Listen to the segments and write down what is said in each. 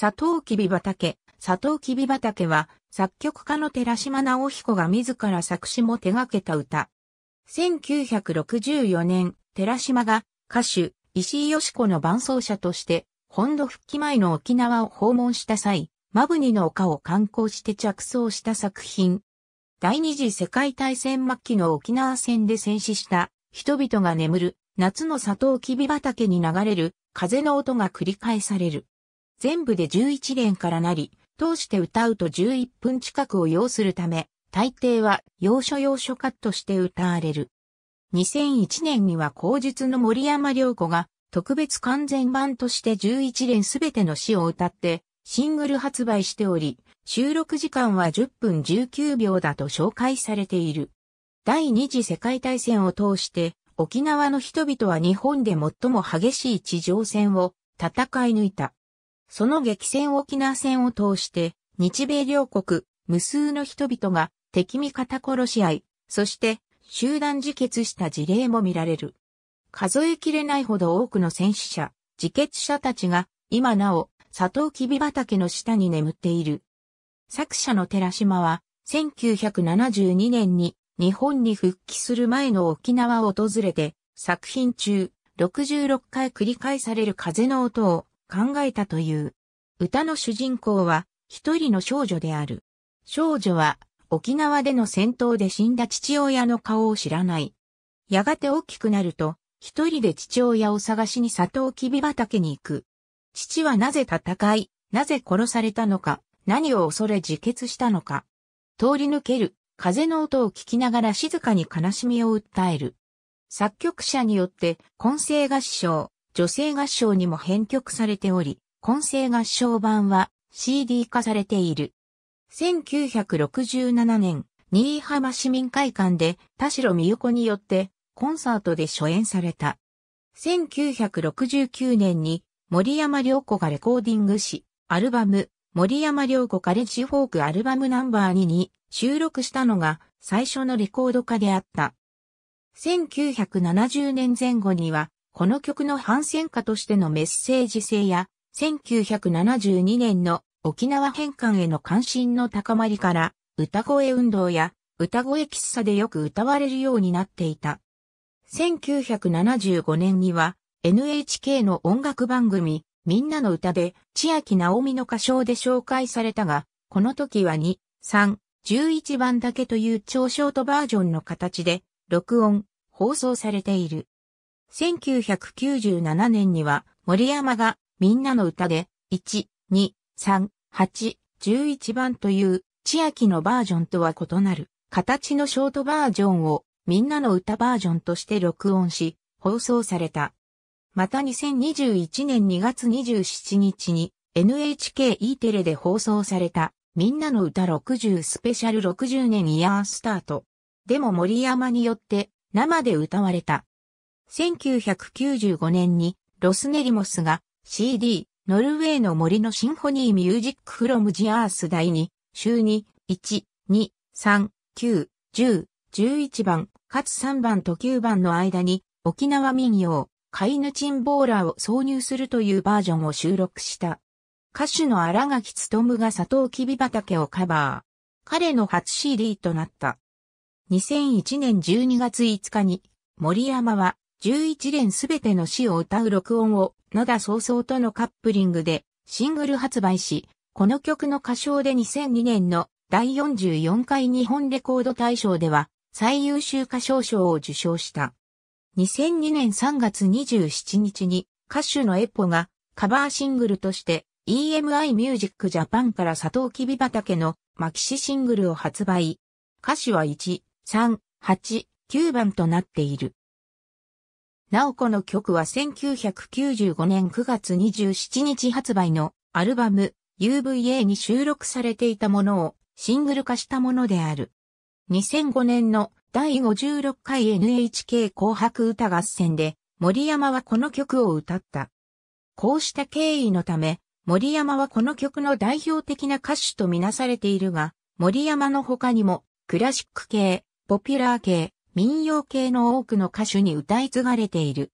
サトウキビ畑。サトウキビ畑は、作曲家の寺島直彦が自ら作詞も手掛けた歌。1964年、寺島が歌手、石井義子の伴奏者として、本土復帰前の沖縄を訪問した際、マブニの丘を観光して着想した作品。第二次世界大戦末期の沖縄戦で戦死した人々が眠る夏のサトウキビ畑に流れる風の音が繰り返される。全部で11連からなり、通して歌うと11分近くを要するため、大抵は要所要所カットして歌われる。2001年には口述の森山良子が特別完全版として11連すべての詩を歌ってシングル発売しており、収録時間は10分19秒だと紹介されている。第二次世界大戦を通して沖縄の人々は日本で最も激しい地上戦を戦い抜いた。その激戦沖縄戦を通して、日米両国、無数の人々が敵味方殺し合い、そして集団自決した事例も見られる。数えきれないほど多くの戦死者、自決者たちが今なおサトウキビ畑の下に眠っている。作者の寺島は1972年に日本に復帰する前の沖縄を訪れて作品中66回繰り返される風の音を考えたという。歌の主人公は一人の少女である。少女は沖縄での戦闘で死んだ父親の顔を知らない。やがて大きくなると、一人で父親を探しにサトウキビ畑に行く。父はなぜ戦い、なぜ殺されたのか、何を恐れ自決したのか。通り抜ける、風の音を聞きながら静かに悲しみを訴える。作曲者によって、混声合唱、女性合唱にも編曲されており、混声合唱版は CD 化されている。1967年、新居浜市民会館で田代美代子によってコンサートで初演された。1969年に森山良子がレコーディングし、アルバム森山良子カレッジフォークアルバムナンバー2に収録したのが最初のレコード化であった。1970年前後にはこの曲の反戦歌としてのメッセージ性や、1972年の沖縄返還への関心の高まりから、歌声運動や歌声喫茶でよく歌われるようになっていた。1975年には NHK の音楽番組みんなの歌で千秋直美の歌唱で紹介されたが、この時は2、3、11番だけという超ショートバージョンの形で録音、放送されている。1997年には森山がみんなの歌で1、2、3、8、11番という千秋のバージョンとは異なる形のショートバージョンをみんなの歌バージョンとして録音し放送された。また2021年2月27日に NHKE テレで放送されたみんなの歌60スペシャル60年イヤースタート。でも森山によって生で歌われた1995年にロスネリモスが CD ノルウェーの森のシンフォニーミュージックフロムジアース第2、週に、1、2、3、9、10、11番、かつ3番と9番の間に沖縄民謡、カイヌチンボーラーを挿入するというバージョンを収録した。歌手の荒垣むが佐藤きび畑をカバー。彼の初 CD となった。2001年12月5日に森山は11連すべての詩を歌う録音を野田早々とのカップリングでシングル発売し、この曲の歌唱で2002年の第44回日本レコード大賞では最優秀歌唱賞を受賞した。2002年3月27日に歌手のエポがカバーシングルとして EMI ミュージックジャパンからサトウキビ畑のマキシシングルを発売。歌詞は1、3、8、9番となっている。なおこの曲は1995年9月27日発売のアルバム UVA に収録されていたものをシングル化したものである。2005年の第56回 NHK 紅白歌合戦で森山はこの曲を歌った。こうした経緯のため森山はこの曲の代表的な歌手とみなされているが、森山の他にもクラシック系、ポピュラー系、民謡系の多くの歌手に歌い継がれている。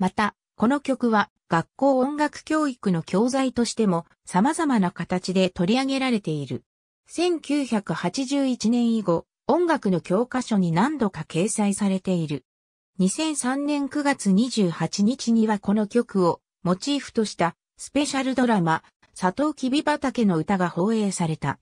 また、この曲は学校音楽教育の教材としても様々な形で取り上げられている。1981年以後、音楽の教科書に何度か掲載されている。2003年9月28日にはこの曲をモチーフとしたスペシャルドラマ、佐藤きび畑の歌が放映された。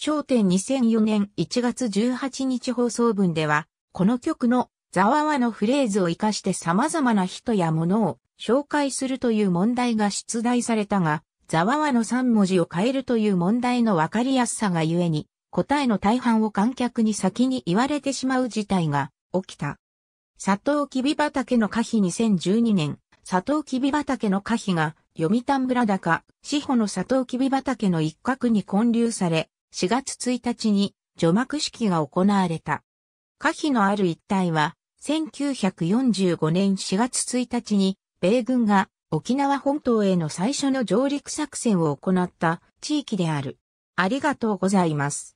焦点2004年1月18日放送分では、この曲のザワワのフレーズを活かして様々な人や物を紹介するという問題が出題されたが、ザワワの3文字を変えるという問題のわかりやすさがゆえに、答えの大半を観客に先に言われてしまう事態が起きた。佐藤きび畑の歌碑2012年、佐藤きび畑の歌碑が読谷村高、志保の佐藤きび畑の一角に建立され、4月1日に除幕式が行われた。可否のある一帯は、1945年4月1日に、米軍が沖縄本島への最初の上陸作戦を行った地域である。ありがとうございます。